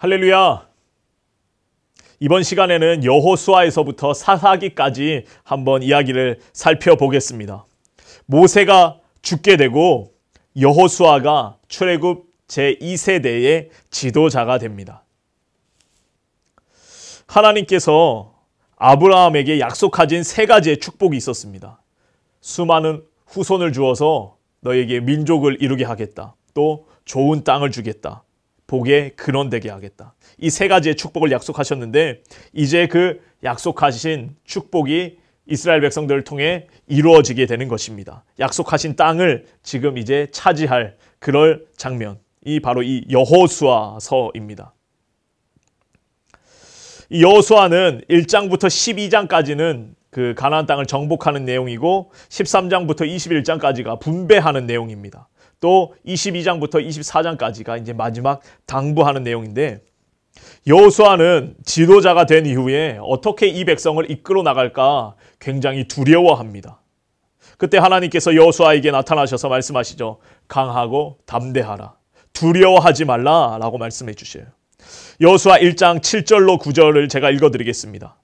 할렐루야. 이번 시간에는 여호수아에서부터 사사기까지 한번 이야기를 살펴보겠습니다. 모세가 죽게 되고 여호수아가 출애굽 제2세대의 지도자가 됩니다. 하나님께서 아브라함에게 약속하신 세 가지의 축복이 있었습니다. 수많은 후손을 주어서 너에게 민족을 이루게 하겠다. 또 좋은 땅을 주겠다. 복의 근원되게 하겠다. 이 세 가지의 축복을 약속하셨는데 이제 그 약속하신 축복이 이스라엘 백성들을 통해 이루어지게 되는 것입니다. 약속하신 땅을 지금 이제 차지할 그럴 장면. 이 바로 이 여호수아서입니다. 여호수아는 1장부터 12장까지는 그 가나안 땅을 정복하는 내용이고 13장부터 21장까지가 분배하는 내용입니다. 또 22장부터 24장까지가 이제 마지막 당부하는 내용인데 여호수아는 지도자가 된 이후에 어떻게 이 백성을 이끌어 나갈까 굉장히 두려워합니다. 그때 하나님께서 여호수아에게 나타나셔서 말씀하시죠. 강하고 담대하라. 두려워하지 말라라고 말씀해 주세요 여호수아 1장 7절로 9절을 제가 읽어 드리겠습니다.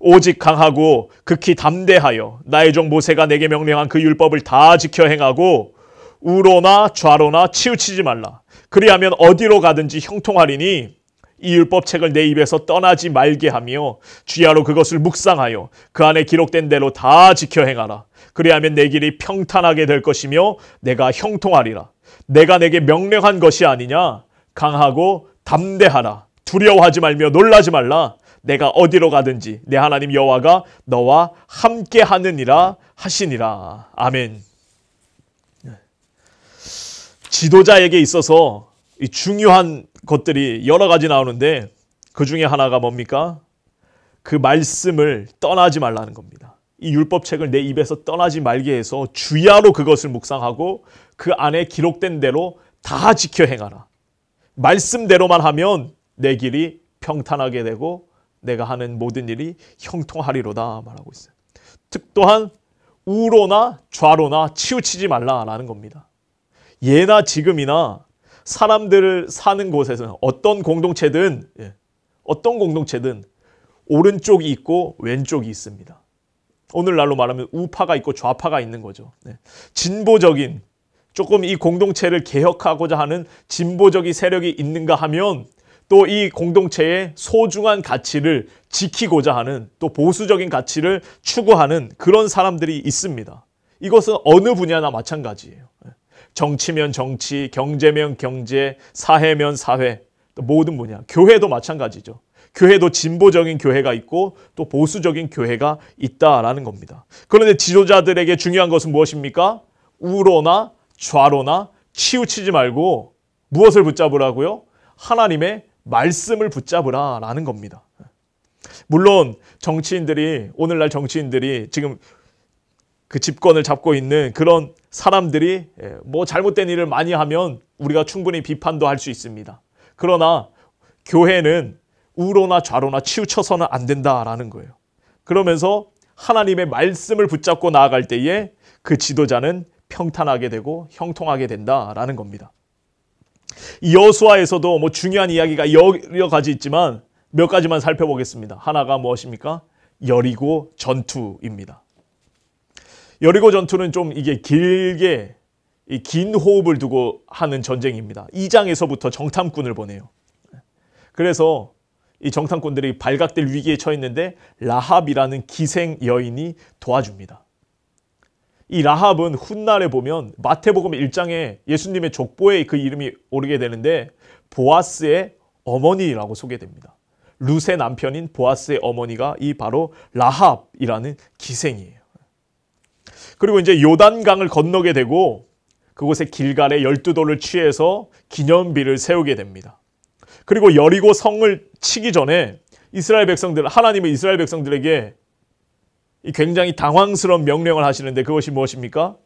오직 강하고 극히 담대하여 나의 종 모세가 내게 명령한 그 율법을 다 지켜 행하고 우로나 좌로나 치우치지 말라. 그리하면 어디로 가든지 형통하리니 이 율법 책을 내 입에서 떠나지 말게 하며 주야로 그것을 묵상하여 그 안에 기록된 대로 다 지켜 행하라. 그리하면 내 길이 평탄하게 될 것이며 내가 형통하리라. 내가 내게 명령한 것이 아니냐. 강하고 담대하라. 두려워하지 말며 놀라지 말라. 내가 어디로 가든지 내 하나님 여호와가 너와 함께 하느니라 하시니라. 아멘. 지도자에게 있어서 중요한 것들이 여러 가지 나오는데 그 중에 하나가 뭡니까? 그 말씀을 떠나지 말라는 겁니다. 이 율법책을 내 입에서 떠나지 말게 해서 주야로 그것을 묵상하고 그 안에 기록된 대로 다 지켜 행하라. 말씀대로만 하면 내 길이 평탄하게 되고 내가 하는 모든 일이 형통하리로다 말하고 있어요. 특 또한 우로나 좌로나 치우치지 말라라는 겁니다. 예나 지금이나 사람들을 사는 곳에서 어떤 공동체든 예, 어떤 공동체든 오른쪽이 있고 왼쪽이 있습니다. 오늘날로 말하면 우파가 있고 좌파가 있는 거죠. 네. 진보적인 조금 이 공동체를 개혁하고자 하는 진보적인 세력이 있는가 하면 또 이 공동체의 소중한 가치를 지키고자 하는 또 보수적인 가치를 추구하는 그런 사람들이 있습니다. 이것은 어느 분야나 마찬가지예요. 네. 정치면 정치, 경제면 경제, 사회면 사회, 또 모든 분야. 교회도 마찬가지죠. 교회도 진보적인 교회가 있고 또 보수적인 교회가 있다라는 겁니다. 그런데 지도자들에게 중요한 것은 무엇입니까? 우로나 좌로나 치우치지 말고 무엇을 붙잡으라고요? 하나님의 말씀을 붙잡으라라는 겁니다. 물론 정치인들이 오늘날 정치인들이 지금 그 집권을 잡고 있는 그런 사람들이 예, 뭐 잘못된 일을 많이 하면 우리가 충분히 비판도 할 수 있습니다. 그러나 교회는 우로나 좌로나 치우쳐서는 안 된다라는 거예요. 그러면서 하나님의 말씀을 붙잡고 나아갈 때에 그 지도자는 평탄하게 되고 형통하게 된다라는 겁니다. 여수아에서도 뭐 중요한 이야기가 여러 가지 있지만 몇 가지만 살펴보겠습니다. 하나가 무엇입니까? 여리고 전투입니다. 여리고 전투는 좀 이게 길게 긴 호흡을 두고 하는 전쟁입니다. 2장에서부터 정탐꾼을 보내요. 그래서 이 정탐꾼들이 발각될 위기에 처했는데 라합이라는 기생 여인이 도와줍니다. 이 라합은 훗날에 보면 마태복음 1장에 예수님의 족보에 그 이름이 오르게 되는데 보아스의 어머니라고 소개됩니다. 루세 남편인 보아스의 어머니가 이 바로 라합이라는 기생이에요. 그리고 이제 요단강을 건너게 되고 그곳에 길갈에 열두 돌을 취해서 기념비를 세우게 됩니다. 그리고 여리고 성을 치기 전에 이스라엘 백성들 하나님은 이스라엘 백성들에게 굉장히 당황스러운 명령을 하시는데 그것이 무엇입니까?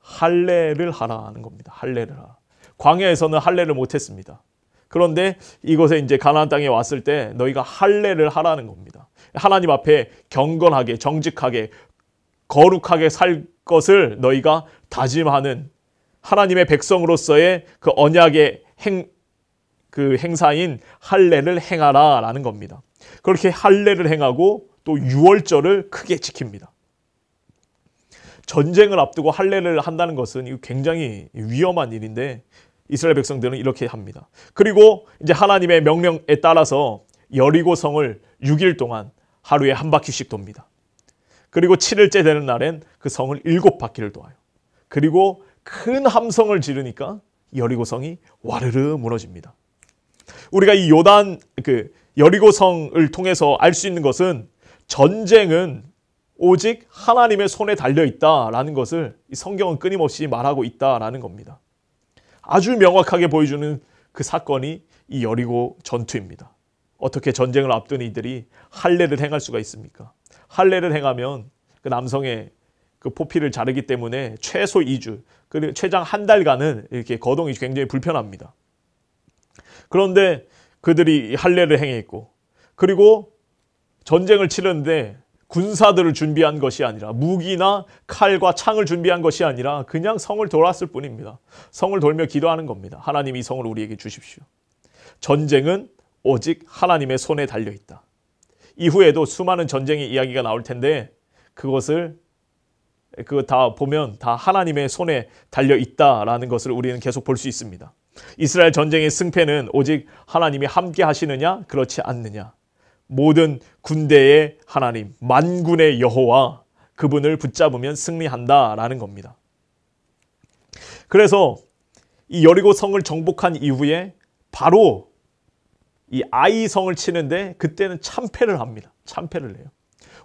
할례를 하라 는 겁니다. 할례를 하라. 광야에서는 할례를 못 했습니다. 그런데 이곳에 이제 가나안 땅에 왔을 때 너희가 할례를 하라는 겁니다. 하나님 앞에 경건하게 정직하게 거룩하게 살 것을 너희가 다짐하는 하나님의 백성으로서의 그 언약의 행, 그 행사인 할례를 행하라 라는 겁니다. 그렇게 할례를 행하고 또 유월절을 크게 지킵니다. 전쟁을 앞두고 할례를 한다는 것은 굉장히 위험한 일인데 이스라엘 백성들은 이렇게 합니다. 그리고 이제 하나님의 명령에 따라서 여리고 성을 6일 동안 하루에 한 바퀴씩 돕니다. 그리고 7일째 되는 날엔 그 성을 일곱 바퀴를 도와요. 그리고 큰 함성을 지르니까 여리고성이 와르르 무너집니다. 우리가 이 요단 그 여리고성을 통해서 알 수 있는 것은 전쟁은 오직 하나님의 손에 달려 있다라는 것을 이 성경은 끊임없이 말하고 있다라는 겁니다. 아주 명확하게 보여주는 그 사건이 이 여리고 전투입니다. 어떻게 전쟁을 앞둔 이들이 할례를 행할 수가 있습니까? 할례를 행하면 그 남성의 그 포피를 자르기 때문에 최소 2주, 그리고 최장 한 달간은 이렇게 거동이 굉장히 불편합니다. 그런데 그들이 할례를 행했고 그리고 전쟁을 치르는데 군사들을 준비한 것이 아니라 무기나 칼과 창을 준비한 것이 아니라 그냥 성을 돌았을 뿐입니다. 성을 돌며 기도하는 겁니다. 하나님 이 성을 우리에게 주십시오. 전쟁은 오직 하나님의 손에 달려 있다. 이후에도 수많은 전쟁의 이야기가 나올 텐데 그것을 그거 다 보면 다 하나님의 손에 달려 있다라는 것을 우리는 계속 볼 수 있습니다. 이스라엘 전쟁의 승패는 오직 하나님이 함께 하시느냐 그렇지 않느냐. 모든 군대의 하나님 만군의 여호와 그분을 붙잡으면 승리한다라는 겁니다. 그래서 이 여리고 성을 정복한 이후에 바로 이 아이성을 치는데 그때는 참패를 합니다. 참패를 해요.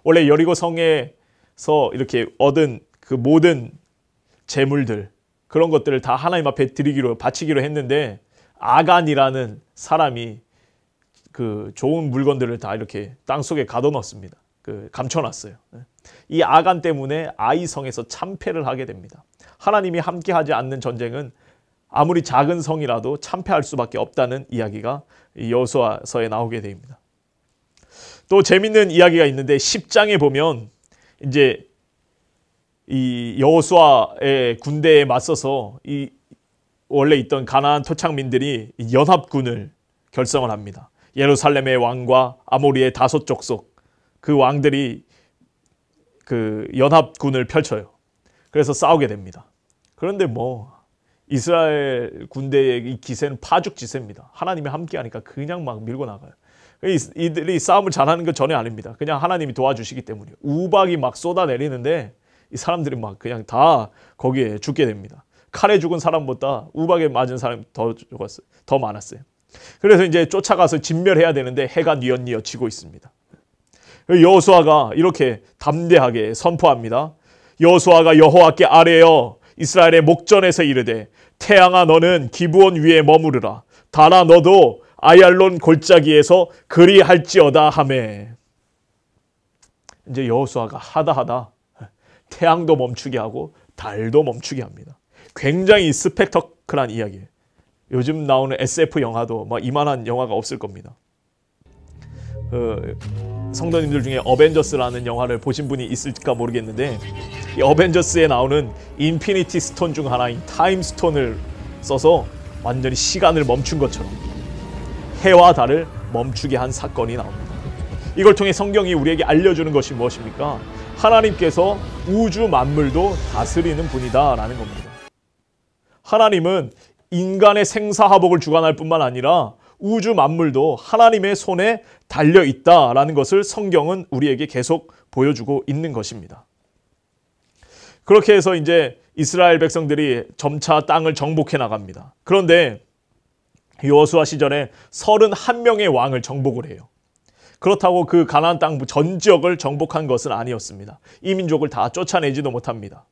원래 여리고 성에서 이렇게 얻은 그 모든 재물들 그런 것들을 다 하나님 앞에 드리기로 바치기로 했는데 아간이라는 사람이 그 좋은 물건들을 다 이렇게 땅 속에 가둬놨습니다. 그 감춰놨어요. 이 아간 때문에 아이성에서 참패를 하게 됩니다. 하나님이 함께하지 않는 전쟁은 아무리 작은 성이라도 참패할 수밖에 없다는 이야기가 여호수아서에 나오게 됩니다. 또 재밌는 이야기가 있는데 10장에 보면 이제 이여수아의 군대에 맞서서 이 원래 있던 가나안 토착민들이 연합군을 결성을 합니다. 예루살렘의 왕과 아모리의 다섯 족속 그 왕들이 그 연합군을 펼쳐요. 그래서 싸우게 됩니다. 그런데 뭐 이스라엘 군대의 이 기세는 파죽 지세입니다. 하나님이 함께하니까 그냥 막 밀고 나가요. 이들이 싸움을 잘하는 건 전혀 아닙니다. 그냥 하나님이 도와주시기 때문이에요. 우박이 막 쏟아내리는데 이 사람들이 막 그냥 다 거기에 죽게 됩니다. 칼에 죽은 사람보다 우박에 맞은 사람이 더 죽었어요. 더 많았어요. 그래서 이제 쫓아가서 진멸해야 되는데 해가 뉘엿뉘엿 치고 있습니다. 여수아가 이렇게 담대하게 선포합니다. 여수아가 여호와께 아뢰어 이스라엘의 목전에서 이르되 태양아 너는 기부원 위에 머무르라 달아 너도 아얄론 골짜기에서 그리할지어다 하매 이제 여호수아가 하다하다 태양도 멈추게 하고 달도 멈추게 합니다. 굉장히 스펙터클한 이야기. 요즘 나오는 SF 영화도 막 이만한 영화가 없을 겁니다. 그 성도님들 중에 어벤져스라는 영화를 보신 분이 있을까 모르겠는데 이 어벤져스에 나오는 인피니티 스톤 중 하나인 타임 스톤을 써서 완전히 시간을 멈춘 것처럼 해와 달을 멈추게 한 사건이 나옵니다. 이걸 통해 성경이 우리에게 알려주는 것이 무엇입니까? 하나님께서 우주 만물도 다스리는 분이다라는 겁니다. 하나님은 인간의 생사하복을 주관할 뿐만 아니라 우주 만물도 하나님의 손에 달려 있다라는 것을 성경은 우리에게 계속 보여주고 있는 것입니다. 그렇게 해서 이제 이스라엘 백성들이 점차 땅을 정복해 나갑니다. 그런데 여수아 시절에 31명의 왕을 정복을 해요. 그렇다고 그 가나안 땅전 지역을 정복한 것은 아니었습니다. 이 민족을 다 쫓아내지도 못합니다.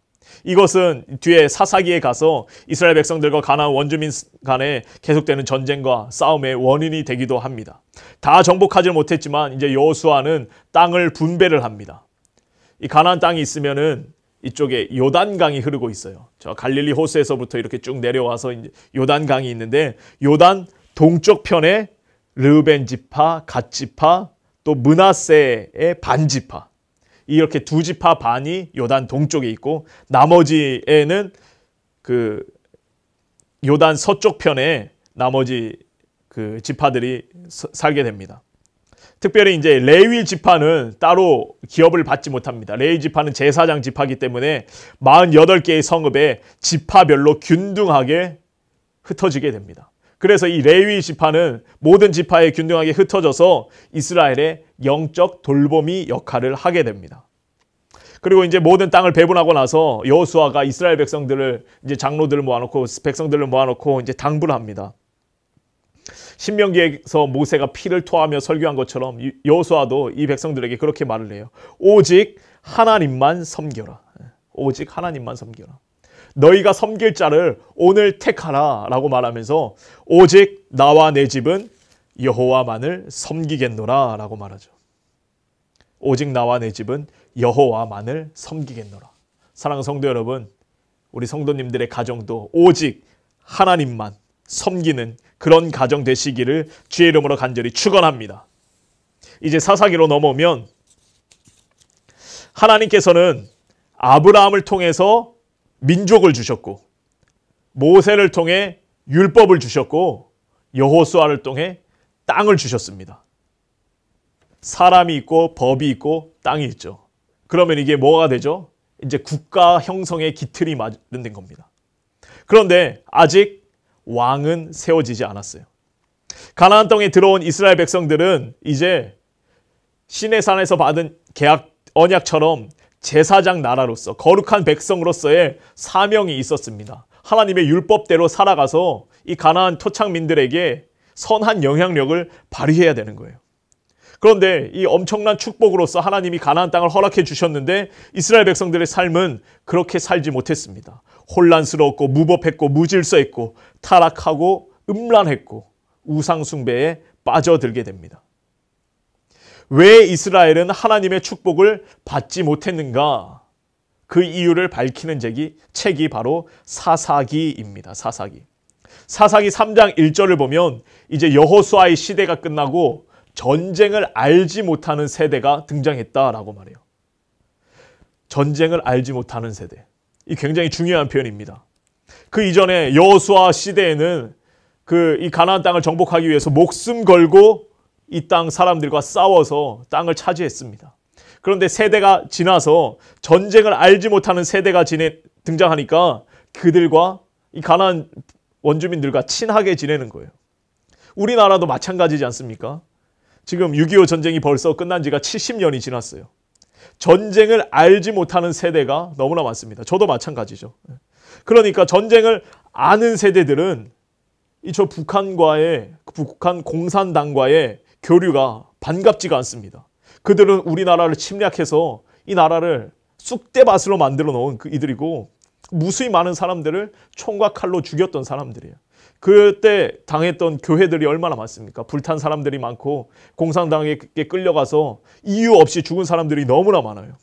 이것은 뒤에 사사기에 가서 이스라엘 백성들과 가나안 원주민 간에 계속되는 전쟁과 싸움의 원인이 되기도 합니다. 다 정복하지 못했지만 이제 여수아는 땅을 분배를 합니다. 이 가나안 땅이 있으면은 이쪽에 요단강이 흐르고 있어요. 저 갈릴리 호수에서부터 이렇게 쭉 내려와서 이제 요단강이 있는데 요단 동쪽 편에 르벤 지파, 갓 지파, 또 므낫세의 반 지파 이렇게 두 지파 반이 요단 동쪽에 있고 나머지에는 그 요단 서쪽 편에 나머지 그 지파들이 살게 됩니다. 특별히 이제 레위 지파는 따로 기업을 받지 못합니다. 레위 지파는 제사장 지파기 때문에 48개의 성읍에 지파별로 균등하게 흩어지게 됩니다. 그래서 이 레위 지파는 모든 지파에 균등하게 흩어져서 이스라엘의 영적 돌봄이 역할을 하게 됩니다. 그리고 이제 모든 땅을 배분하고 나서 여수아가 이스라엘 백성들을 이제 장로들을 모아놓고 백성들을 모아놓고 이제 당부를 합니다. 신명기에서 모세가 피를 토하며 설교한 것처럼 여수아도이 백성들에게 그렇게 말을 해요. 오직 하나님만 섬겨라. 예. 오직 하나님만 섬겨라. 너희가 섬길 자를 오늘 택하라 라고 말하면서 오직 나와 내 집은 여호와만을 섬기겠노라 라고 말하죠. 오직 나와 내 집은 여호와만을 섬기겠노라. 사랑 성도 여러분, 우리 성도님들의 가정도 오직 하나님만 섬기는 그런 가정 되시기를 주의 이름으로 간절히 축원합니다. 이제 사사기로 넘어오면 하나님께서는 아브라함을 통해서 민족을 주셨고 모세를 통해 율법을 주셨고 여호수아를 통해 땅을 주셨습니다. 사람이 있고 법이 있고 땅이 있죠. 그러면 이게 뭐가 되죠? 이제 국가 형성의 기틀이 마련된 겁니다. 그런데 아직 왕은 세워지지 않았어요. 가나안 땅에 들어온 이스라엘 백성들은 이제 시내산에서 받은 계약 언약처럼 제사장 나라로서 거룩한 백성으로서의 사명이 있었습니다. 하나님의 율법대로 살아가서 이 가나안 토착민들에게 선한 영향력을 발휘해야 되는 거예요. 그런데 이 엄청난 축복으로서 하나님이 가나안 땅을 허락해 주셨는데 이스라엘 백성들의 삶은 그렇게 살지 못했습니다. 혼란스러웠고 무법했고 무질서했고 타락하고 음란했고 우상 숭배에 빠져들게 됩니다. 왜 이스라엘은 하나님의 축복을 받지 못했는가? 그 이유를 밝히는 책이, 책이 바로 사사기입니다. 사사기. 사사기 3장 1절을 보면 이제 여호수아의 시대가 끝나고 전쟁을 알지 못하는 세대가 등장했다라고 말해요. 전쟁을 알지 못하는 세대. 이 굉장히 중요한 표현입니다. 그 이전에 여호수아 시대에는 그 이 가나안 땅을 정복하기 위해서 목숨 걸고 이땅 사람들과 싸워서 땅을 차지했습니다. 그런데 세대가 지나서 전쟁을 알지 못하는 세대가 지내, 등장하니까 그들과 이 가난 원주민들과 친하게 지내는 거예요. 우리나라도 마찬가지지 않습니까? 지금 6.25 전쟁이 벌써 끝난 지가 70년이 지났어요. 전쟁을 알지 못하는 세대가 너무나 많습니다. 저도 마찬가지죠. 그러니까 전쟁을 아는 세대들은 이 저 북한과의 북한 공산당과의 교류가 반갑지가 않습니다. 그들은 우리나라를 침략해서 이 나라를 쑥대밭으로 만들어 놓은 그 이들이고 무수히 많은 사람들을 총과 칼로 죽였던 사람들이에요. 그때 당했던 교회들이 얼마나 많습니까? 불탄 사람들이 많고 공산당에게 끌려가서 이유 없이 죽은 사람들이 너무나 많아요.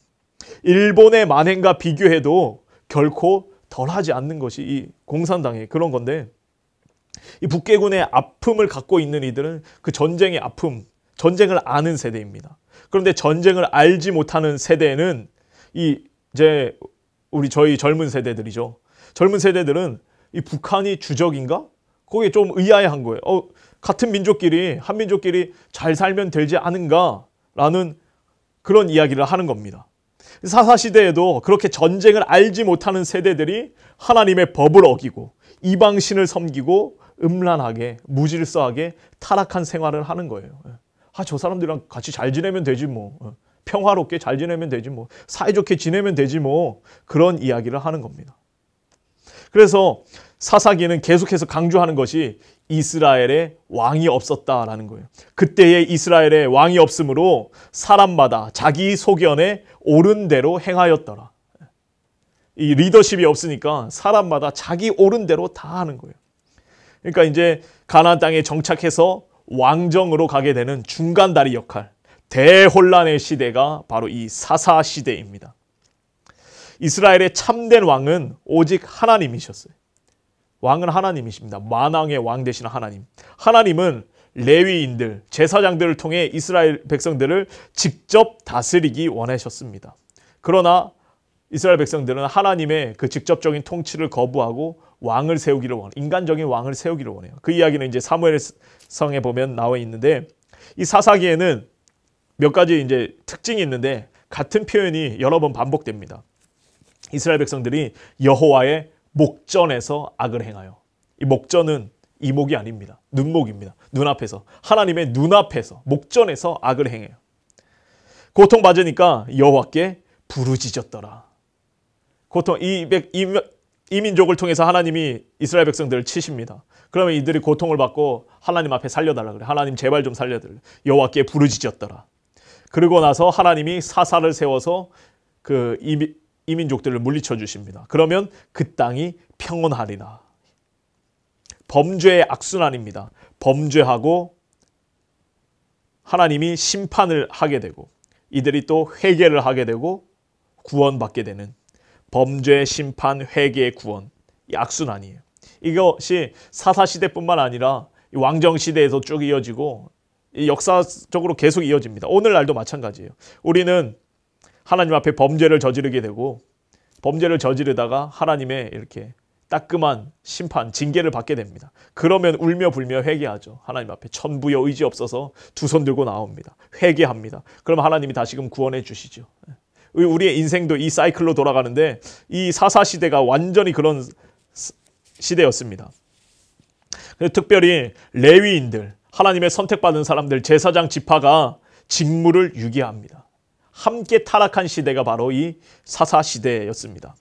일본의 만행과 비교해도 결코 덜하지 않는 것이 이 공산당의 그런 건데 이 북괴군의 아픔을 갖고 있는 이들은 그 전쟁의 아픔, 전쟁을 아는 세대입니다. 그런데 전쟁을 알지 못하는 세대는 이 이제 우리 저희 젊은 세대들이죠. 젊은 세대들은 이 북한이 주적인가? 거기에 좀 의아해한 거예요. 어, 같은 민족끼리 한민족끼리 잘 살면 되지 않은가라는 그런 이야기를 하는 겁니다. 사사 시대에도 그렇게 전쟁을 알지 못하는 세대들이 하나님의 법을 어기고 이방신을 섬기고 음란하게, 무질서하게 타락한 생활을 하는 거예요. 예. 아, 저 사람들이랑 같이 잘 지내면 되지 뭐. 예. 평화롭게 잘 지내면 되지 뭐. 사이좋게 지내면 되지 뭐. 그런 이야기를 하는 겁니다. 그래서 사사기는 계속해서 강조하는 것이 이스라엘의 왕이 없었다라는 거예요. 그때의 이스라엘의 왕이 없으므로 사람마다 자기 소견에 옳은 대로 행하였더라. 이 리더십이 없으니까 사람마다 자기 옳은 대로 다 하는 거예요. 그러니까 이제 가나안 땅에 정착해서 왕정으로 가게 되는 중간 다리 역할. 대혼란의 시대가 바로 이 사사 시대입니다. 이스라엘의 참된 왕은 오직 하나님이셨어요. 왕은 하나님이십니다. 만왕의 왕 되신 하나님. 하나님은 레위인들, 제사장들을 통해 이스라엘 백성들을 직접 다스리기 원하셨습니다. 그러나 이스라엘 백성들은 하나님의 그 직접적인 통치를 거부하고 왕을 세우기를 원해요. 인간적인 왕을 세우기를 원해요. 그 이야기는 이제 사무엘성에 보면 나와 있는데 이 사사기에는 몇 가지 이제 특징이 있는데 같은 표현이 여러 번 반복됩니다. 이스라엘 백성들이 여호와의 목전에서 악을 행하여. 이 목전은 이목이 아닙니다. 눈목입니다. 눈앞에서 하나님의 눈앞에서 목전에서 악을 행해요. 고통 받으니까 여호와께 부르짖었더라. 고통 이, 이, 이 민족을 통해서 하나님이 이스라엘 백성들을 치십니다. 그러면 이들이 고통을 받고 하나님 앞에 살려달라 그래. 하나님 제발 좀살려들라 여호와께 부르짖었더라. 그러고 나서 하나님이 사사를 세워서 그 이미, 이민족들을 물리쳐 주십니다. 그러면 그 땅이 평온하리라. 범죄의 악순환입니다. 범죄하고 하나님이 심판을 하게 되고 이들이 또 회개를 하게 되고 구원받게 되는 범죄, 심판, 회개, 구원. 약순환이에요. 이것이 사사시대뿐만 아니라 왕정시대에서 쭉 이어지고 역사적으로 계속 이어집니다. 오늘날도 마찬가지예요. 우리는 하나님 앞에 범죄를 저지르게 되고 범죄를 저지르다가 하나님의 이렇게 따끔한 심판, 징계를 받게 됩니다. 그러면 울며 불며 회개하죠. 하나님 앞에 천부여 의지 없어서 두 손 들고 나옵니다. 회개합니다. 그럼 하나님이 다시금 구원해 주시죠. 우리의 인생도 이 사이클로 돌아가는데 이 사사 시대가 완전히 그런 시대였습니다. 특별히 레위인들, 하나님의 선택받은 사람들, 제사장 지파가 직무를 유기합니다. 함께 타락한 시대가 바로 이 사사 시대였습니다.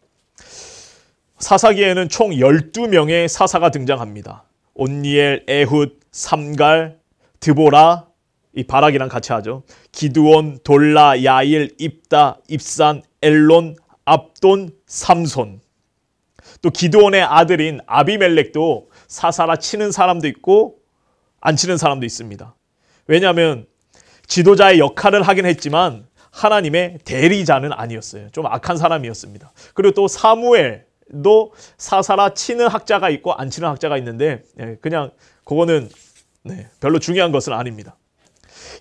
사사기에는 총 12명의 사사가 등장합니다. 온니엘, 에훗, 삼갈, 드보라, 이 바락이랑 같이 하죠. 기두온, 돌라, 야일, 입다, 입산, 엘론, 압돈, 삼손. 또 기드온의 아들인 아비멜렉도 사사라 치는 사람도 있고 안 치는 사람도 있습니다. 왜냐하면 지도자의 역할을 하긴 했지만 하나님의 대리자는 아니었어요. 좀 악한 사람이었습니다. 그리고 또 사무엘도 사사라 치는 학자가 있고 안 치는 학자가 있는데 예, 그냥 그거는 네, 별로 중요한 것은 아닙니다.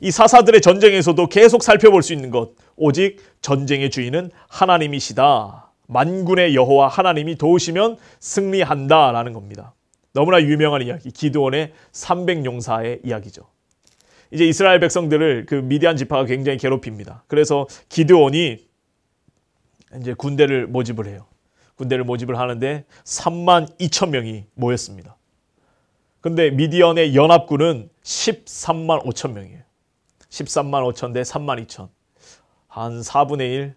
이 사사들의 전쟁에서도 계속 살펴볼 수 있는 것. 오직 전쟁의 주인은 하나님이시다. 만군의 여호와 하나님이 도우시면 승리한다라는 겁니다. 너무나 유명한 이야기 기드온의 300용사의 이야기죠. 이제 이스라엘 백성들을 그 미디안 지파가 굉장히 괴롭힙니다. 그래서 기드온이 이제 군대를 모집을 해요. 군대를 모집을 하는데 3만 2천 명이 모였습니다. 근데 미디언의 연합군은 13만 5천 명이에요. 13만 5천 대 3만 2천. 한 4분의 1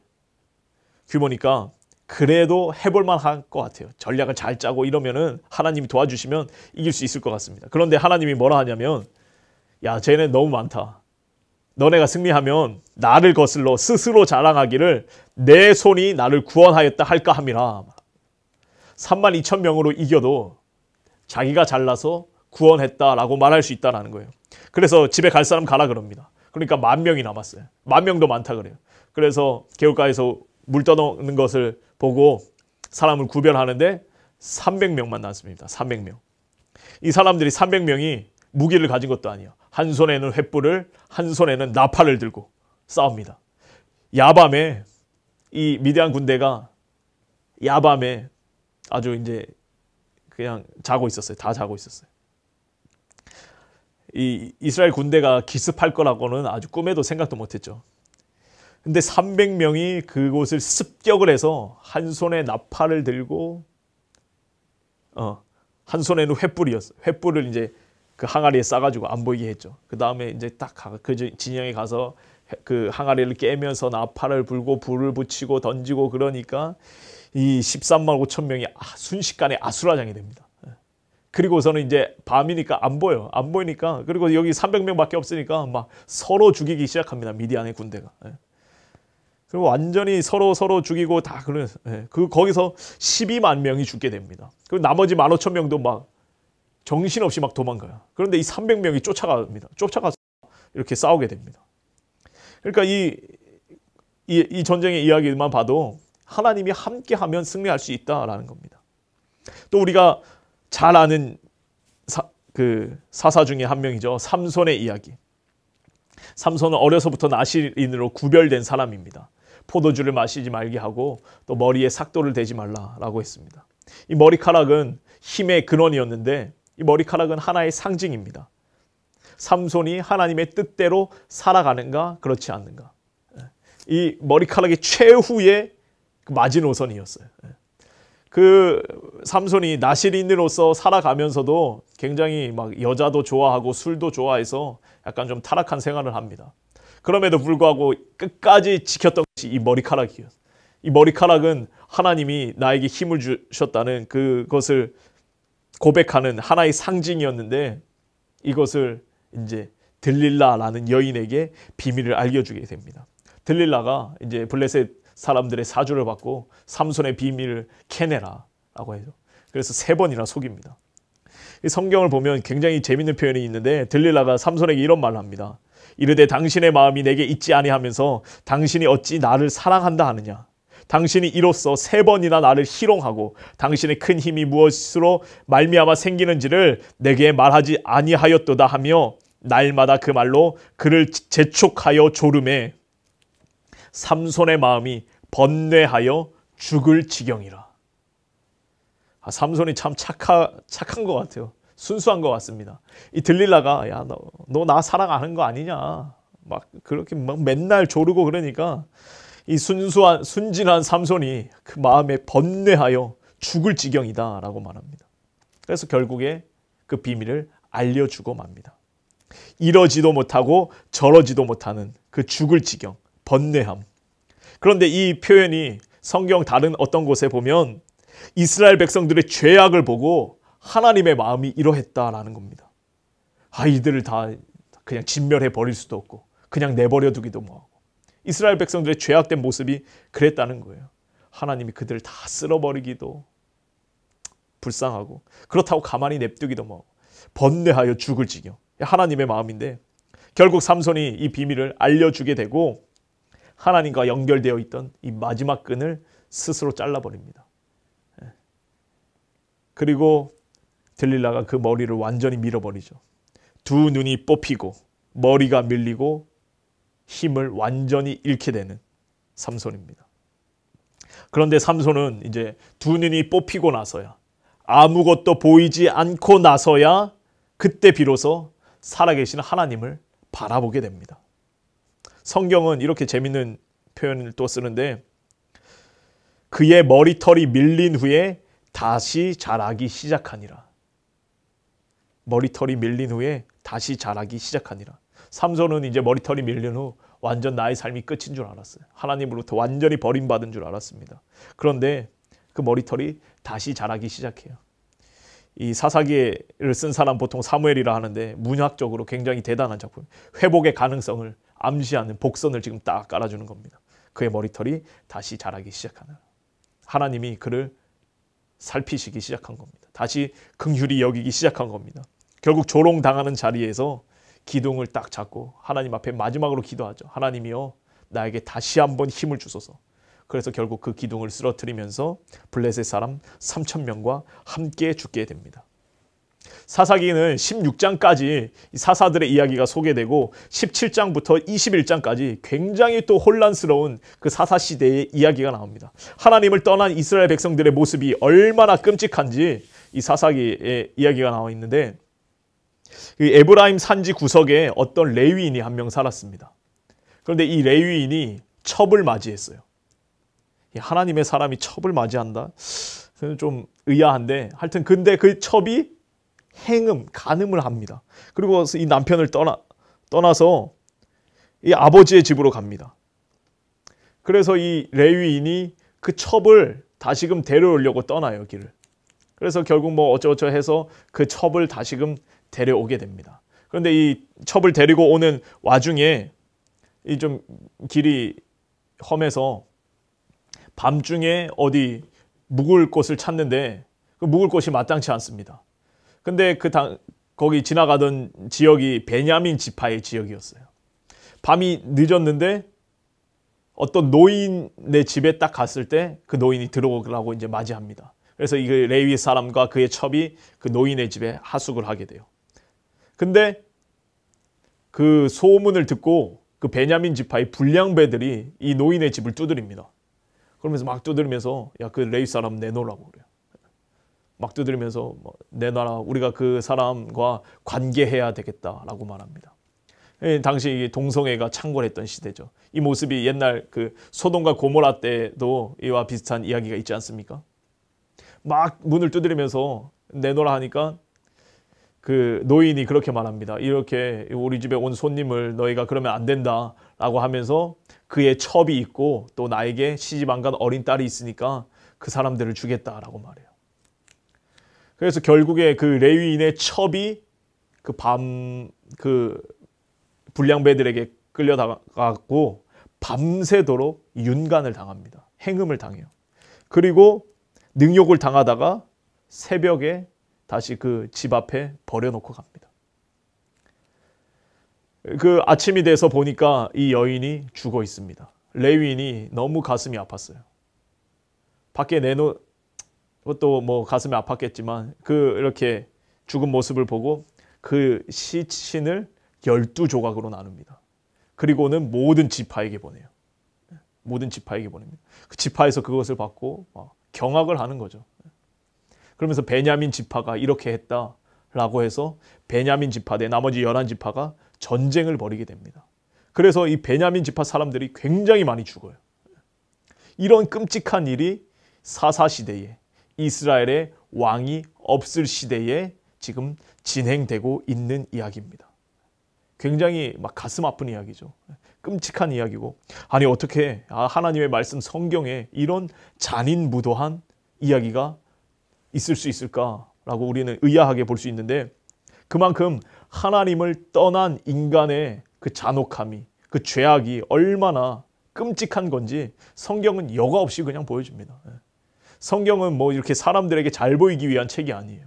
규모니까 그래도 해볼만 할것 같아요. 전략을 잘 짜고 이러면은 하나님이 도와주시면 이길 수 있을 것 같습니다. 그런데 하나님이 뭐라 하냐면 야, 쟤네 너무 많다. 너네가 승리하면 나를 거슬러 스스로 자랑하기를 내 손이 나를 구원하였다 할까 함이라. 3만 2천 명으로 이겨도 자기가 잘나서 구원했다라고 말할 수 있다라는 거예요. 그래서 집에 갈 사람 가라 그럽니다. 그러니까 만 명이 남았어요. 만 명도 많다 그래요. 그래서 개울가에서 물 떠나는 것을 보고 사람을 구별하는데 300명만 남습니다. 300명. 이 사람들이 300명이 무기를 가진 것도 아니에요. 한 손에는 횃불을 한 손에는 나팔을 들고 싸웁니다. 야밤에 이 미대한 군대가 야밤에 아주 이제 그냥 자고 있었어요. 다 자고 있었어요. 이 이스라엘 군대가 기습할 거라고는 아주 꿈에도 생각도 못했죠. 근데 300명이 그곳을 습격을 해서 한 손에 나팔을 들고 어, 한 손에는 횃불이었어. 횃불을 이제 그 항아리에 싸가지고 안 보이게 했죠. 그 다음에 이제 딱 그 진영에 가서 그 항아리를 깨면서 나팔을 불고 불을 붙이고 던지고 그러니까 이 13만 5천 명이 순식간에 아수라장이 됩니다. 그리고서는 이제 밤이니까 안 보여. 안 보이니까. 그리고 여기 300명밖에 없으니까 막 서로 죽이기 시작합니다. 미디안의 군대가. 예. 그리고 완전히 서로 서로 죽이고 다 그런 예. 그 거기서 12만 명이 죽게 됩니다. 그리고 나머지 15,000명도 막 정신없이 막 도망가요. 그런데 이 300명이 쫓아갑니다. 쫓아가서 이렇게 싸우게 됩니다. 그러니까 이, 이, 이 전쟁의 이야기만 봐도 하나님이 함께하면 승리할 수 있다라는 겁니다. 또 우리가 잘 아는 사, 그 사사 중에 한 명이죠. 삼손의 이야기. 삼손은 어려서부터 나시인으로 구별된 사람입니다. 포도주를 마시지 말게 하고 또 머리에 삭도를 대지 말라라고 했습니다. 이 머리카락은 힘의 근원이었는데 이 머리카락은 하나의 상징입니다. 삼손이 하나님의 뜻대로 살아가는가 그렇지 않는가. 예. 이 머리카락이 최후의 그 마지노선이었어요. 예. 그 삼손이 나시린으로서 살아가면서도 굉장히 막 여자도 좋아하고 술도 좋아해서 약간 좀 타락한 생활을 합니다. 그럼에도 불구하고 끝까지 지켰던 것이 이머리카락이었요이 머리카락은 하나님이 나에게 힘을 주셨다는 그것을 고백하는 하나의 상징이었는데 이것을 이제 들릴라라는 여인에게 비밀을 알려주게 됩니다. 들릴라가 이제 블레셋 사람들의 사주를 받고 삼손의 비밀을 캐내라라고 해요. 그래서 세 번이나 속입니다. 이 성경을 보면 굉장히 재밌는 표현이 있는데 들릴라가 삼손에게 이런 말을 합니다. 이르되 당신의 마음이 내게 있지 아니하면서 당신이 어찌 나를 사랑한다 하느냐. 당신이 이로써 세 번이나 나를 희롱하고 당신의 큰 힘이 무엇으로 말미암아 생기는지를 내게 말하지 아니하였도다 하며 날마다 그 말로 그를 재촉하여 졸음에 삼손의 마음이 번뇌하여 죽을 지경이라. 아, 삼손이 참 착하, 착한 것 같아요. 순수한 것 같습니다. 이 들릴라가 야너나 사랑하는 거 아니냐 막 그렇게 막 맨날 조르고 그러니까 이 순수한 순진한 삼손이 그 마음에 번뇌하여 죽을 지경이다라고 말합니다. 그래서 결국에 그 비밀을 알려주고 맙니다. 이러지도 못하고 저러지도 못하는 그 죽을 지경 번뇌함 그런데 이 표현이 성경 다른 어떤 곳에 보면 이스라엘 백성들의 죄악을 보고 하나님의 마음이 이러했다라는 겁니다. 아, 이들을 다 그냥 진멸해 버릴 수도 없고 그냥 내버려 두기도 뭐하고 이스라엘 백성들의 죄악된 모습이 그랬다는 거예요. 하나님이 그들을 다 쓸어버리기도 불쌍하고 그렇다고 가만히 냅두기도 뭐하고 번뇌하여 죽을 지경 하나님의 마음인데 결국 삼손이 이 비밀을 알려주게 되고 하나님과 연결되어 있던 이 마지막 끈을 스스로 잘라버립니다. 예. 그리고 들릴라가 그 머리를 완전히 밀어버리죠. 두 눈이 뽑히고 머리가 밀리고 힘을 완전히 잃게 되는 삼손입니다. 그런데 삼손은 이제 두 눈이 뽑히고 나서야 아무것도 보이지 않고 나서야 그때 비로소 살아계신 하나님을 바라보게 됩니다. 성경은 이렇게 재밌는 표현을 또 쓰는데 그의 머리털이 밀린 후에 다시 자라기 시작하니라. 머리털이 밀린 후에 다시 자라기 시작하니라. 삼손은 이제 머리털이 밀린 후 완전 나의 삶이 끝인 줄 알았어요. 하나님으로부터 완전히 버림받은 줄 알았습니다. 그런데 그 머리털이 다시 자라기 시작해요. 이 사사기를 쓴 사람 보통 사무엘이라 하는데 문학적으로 굉장히 대단한 작품. 회복의 가능성을 암시하는 복선을 지금 딱 깔아주는 겁니다. 그의 머리털이 다시 자라기 시작하는 하나님이 그를 살피시기 시작한 겁니다. 다시 긍휼히 여기기 시작한 겁니다. 결국 조롱당하는 자리에서 기둥을 딱 잡고 하나님 앞에 마지막으로 기도하죠. 하나님이여 나에게 다시 한번 힘을 주소서. 그래서 결국 그 기둥을 쓰러뜨리면서 블레셋 사람 3천 명과 함께 죽게 됩니다. 사사기는 16장까지 사사들의 이야기가 소개되고 17장부터 21장까지 굉장히 또 혼란스러운 그 사사 시대의 이야기가 나옵니다. 하나님을 떠난 이스라엘 백성들의 모습이 얼마나 끔찍한지 이 사사기의 이야기가 나와 있는데 그 에브라임 산지 구석에 어떤 레위인이 한 명 살았습니다. 그런데 이 레위인이 첩을 맞이했어요. 이 하나님의 사람이 첩을 맞이한다. 그건 좀 의아한데 하여튼 근데 그 첩이 행음, 간음을 합니다. 그리고 이 남편을 떠나, 떠나서 이 아버지의 집으로 갑니다. 그래서 이 레위인이 그 첩을 다시금 데려오려고 떠나요, 길을. 그래서 결국 뭐 어쩌고저 해서 그 첩을 다시금 데려오게 됩니다. 그런데 이 첩을 데리고 오는 와중에 이 좀 길이 험해서 밤중에 어디 묵을 곳을 찾는데 그 묵을 곳이 마땅치 않습니다. 근데 그 당, 거기 지나가던 지역이 베냐민 지파의 지역이었어요. 밤이 늦었는데 어떤 노인의 집에 딱 갔을 때 그 노인이 들어오라고 이제 맞이합니다. 그래서 이 레위 사람과 그의 첩이 그 노인의 집에 하숙을 하게 돼요. 근데 그 소문을 듣고 그 베냐민 지파의 불량배들이 이 노인의 집을 두드립니다. 그러면서 막 두드리면서 야 그 레위 사람 내놓으라고 그래요. 막 두드리면서 뭐, 내 나라 우리가 그 사람과 관계해야 되겠다라고 말합니다. 예, 당시 동성애가 창궐했던 시대죠. 이 모습이 옛날 그소동과 고모라 때도 이와 비슷한 이야기가 있지 않습니까? 막 문을 두드리면서 내놓으라 하니까 그 노인이 그렇게 말합니다. 이렇게 우리 집에 온 손님을 너희가 그러면 안 된다라고 하면서 그의 첩이 있고 또 나에게 시집 안 간 어린 딸이 있으니까 그 사람들을 주겠다라고 말해요. 그래서 결국에 그 레위인의 첩이 그 밤 그 불량배들에게 끌려다가고 밤새도록 윤간을 당합니다. 행음을 당해요. 그리고 능욕을 당하다가 새벽에 다시 그 집 앞에 버려놓고 갑니다. 그 아침이 돼서 보니까 이 여인이 죽어 있습니다. 레위인이 너무 가슴이 아팠어요. 밖에 내놓, 그것도 뭐, 뭐 가슴이 아팠겠지만 그 이렇게 죽은 모습을 보고 그 시신을 열두 조각으로 나눕니다. 그리고는 모든 지파에게 보내요. 모든 지파에게 보냅니다. 그 지파에서 그것을 받고 경악을 하는 거죠. 그러면서 베냐민 지파가 이렇게 했다라고 해서 베냐민 지파 대 나머지 열한 지파가 전쟁을 벌이게 됩니다. 그래서 이 베냐민 지파 사람들이 굉장히 많이 죽어요. 이런 끔찍한 일이 사사시대에 이스라엘의 왕이 없을 시대에 지금 진행되고 있는 이야기입니다. 굉장히 막 가슴 아픈 이야기죠. 끔찍한 이야기고 아니 어떻게 아, 하나님의 말씀 성경에 이런 잔인무도한 이야기가 있을 수 있을까라고 우리는 의아하게 볼 수 있는데 그만큼 하나님을 떠난 인간의 그 잔혹함이 그 죄악이 얼마나 끔찍한 건지 성경은 여과 없이 그냥 보여줍니다. 성경은 뭐 이렇게 사람들에게 잘 보이기 위한 책이 아니에요.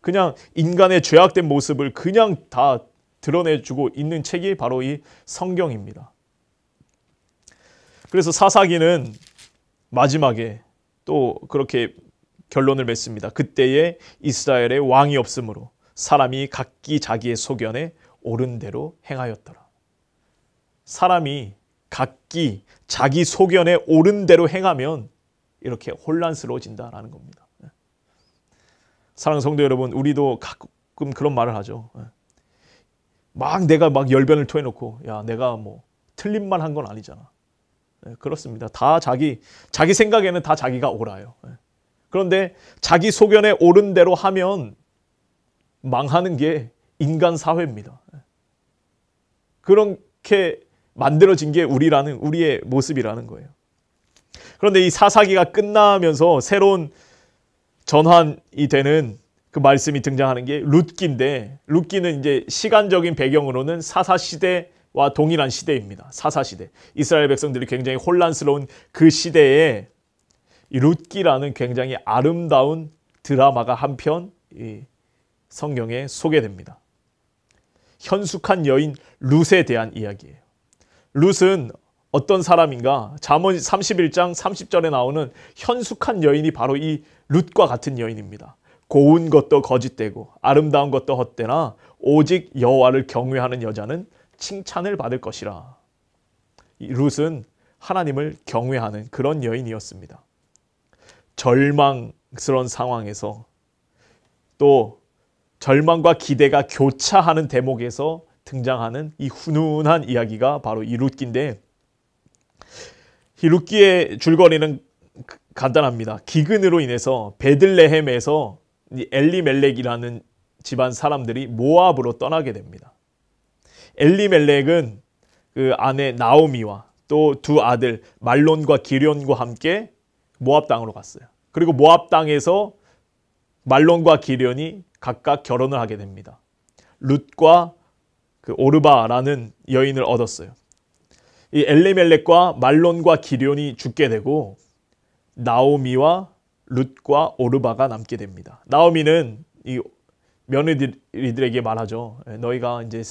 그냥 인간의 죄악된 모습을 그냥 다 드러내주고 있는 책이 바로 이 성경입니다. 그래서 사사기는 마지막에 또 그렇게 결론을 맺습니다. 그때에 이스라엘의 왕이 없으므로 사람이 각기 자기의 소견에 오른 대로 행하였더라. 사람이 각기 자기 소견에 오른 대로 행하면 이렇게 혼란스러워진다라는 겁니다. 예. 사랑 성도 여러분, 우리도 가끔 그런 말을 하죠. 예. 막 내가 막 열변을 토해놓고 야 내가 뭐 틀린 말한건 아니잖아. 예, 그렇습니다. 다 자기 자기 생각에는 다 자기가 옳아요. 그런데 자기 소견에 옳은 대로 하면 망하는 게 인간 사회입니다. 그렇게 만들어진 게 우리라는 우리의 모습이라는 거예요. 그런데 이 사사기가 끝나면서 새로운 전환이 되는 그 말씀이 등장하는 게 룻기인데 룻기는 이제 시간적인 배경으로는 사사 시대와 동일한 시대입니다. 사사 시대. 이스라엘 백성들이 굉장히 혼란스러운 그 시대에 이 룻기라는 굉장히 아름다운 드라마가 한편 이 성경에 소개됩니다. 현숙한 여인 룻에 대한 이야기예요. 룻은 어떤 사람인가? 잠언 31장 30절에 나오는 현숙한 여인이 바로 이 룻과 같은 여인입니다. 고운 것도 거짓되고 아름다운 것도 헛되나 오직 여호와를 경외하는 여자는 칭찬을 받을 것이라. 룻은 하나님을 경외하는 그런 여인이었습니다. 절망스러운 상황에서 또 절망과 기대가 교차하는 대목에서 등장하는 이 훈훈한 이야기가 바로 이 룻기인데 루키의 줄거리는 그 간단합니다. 기근으로 인해서 베들레헴에서 엘리멜렉이라는 집안 사람들이 모압으로 떠나게 됩니다. 엘리멜렉은 그 아내 나오미와 또 두 아들 말론과 기련과 함께 모압 땅으로 갔어요. 그리고 모압 땅에서 말론과 기련이 각각 결혼을 하게 됩니다. 룻과 그 오르바라는 여인을 얻었어요. 이 엘리멜렉과 말론과 기리온이 죽게 되고 나오미와 룻과 오르바가 남게 됩니다. 나오미는 이 며느리들에게 말하죠. 예, 너희가 이제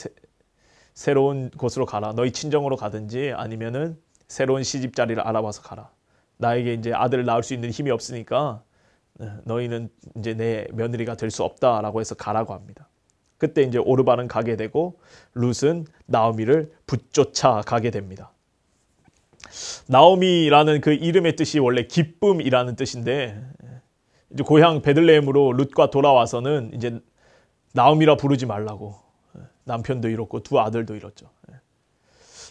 새, 로운 곳으로 가라. 너희 친정으로 가든지 아니면은 새로운 시집 자리를 알아봐서 가라. 나에게 이제 아들을 낳을 수 있는 힘이 없으니까 예, 너희는 이제 내 며느리가 될 수 없다라고 해서 가라고 합니다. 그때 이제 오르반은 가게 되고 룻은 나오미를 붙쫓아 가게 됩니다. 나오미라는 그 이름의 뜻이 원래 기쁨이라는 뜻인데 이제 고향 베들레헴으로 룻과 돌아와서는 이제 나오미라 부르지 말라고 남편도 잃었고 두 아들도 잃었죠.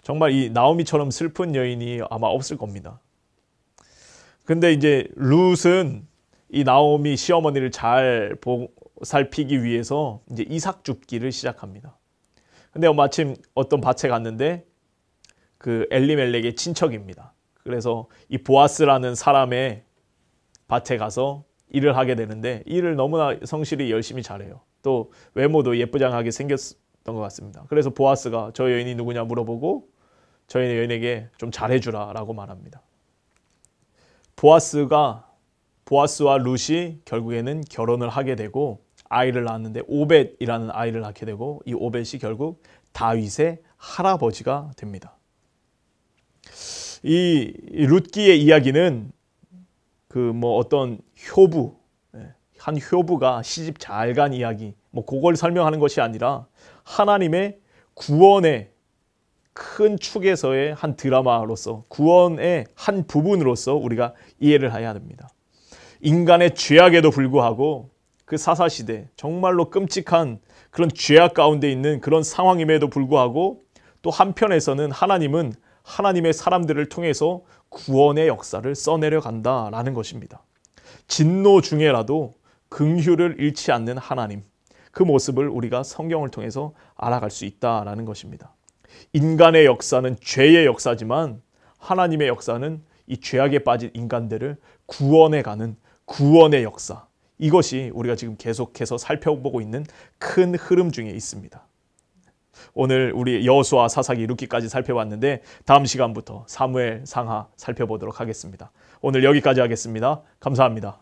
정말 이 나오미처럼 슬픈 여인이 아마 없을 겁니다. 근데 이제 룻은 이 나오미 시어머니를 잘 보, 고 살피기 위해서 이제 이삭 줍기를 시작합니다. 근데 마침 어떤 밭에 갔는데 그 엘리멜렉의 친척입니다. 그래서 이 보아스라는 사람의 밭에 가서 일을 하게 되는데 일을 너무나 성실히 열심히 잘해요. 또 외모도 예쁘장하게 생겼던 것 같습니다. 그래서 보아스가 저 여인이 누구냐 물어보고 저희 여인에게 좀 잘해주라 라고 말합니다. 보아스가 보아스와 루시 결국에는 결혼을 하게 되고 아이를 낳았는데 오벳이라는 아이를 낳게 되고 이 오벳이 결국 다윗의 할아버지가 됩니다. 이 룻기의 이야기는 그 뭐 어떤 효부 예, 한 효부가 시집 잘 간 이야기 뭐 그걸 설명하는 것이 아니라 하나님의 구원의 큰 축에서의 한 드라마로서 구원의 한 부분으로서 우리가 이해를 해야 됩니다. 인간의 죄악에도 불구하고 그 사사시대 정말로 끔찍한 그런 죄악 가운데 있는 그런 상황임에도 불구하고 또 한편에서는 하나님은 하나님의 사람들을 통해서 구원의 역사를 써내려 간다라는 것입니다. 진노 중에라도 긍휼을 잃지 않는 하나님 그 모습을 우리가 성경을 통해서 알아갈 수 있다라는 것입니다. 인간의 역사는 죄의 역사지만 하나님의 역사는 이 죄악에 빠진 인간들을 구원해 가는 구원의 역사 이것이 우리가 지금 계속해서 살펴보고 있는 큰 흐름 중에 있습니다. 오늘 우리 여수와 사사기 루기까지 살펴봤는데 다음 시간부터 사무엘 상하 살펴보도록 하겠습니다. 오늘 여기까지 하겠습니다. 감사합니다.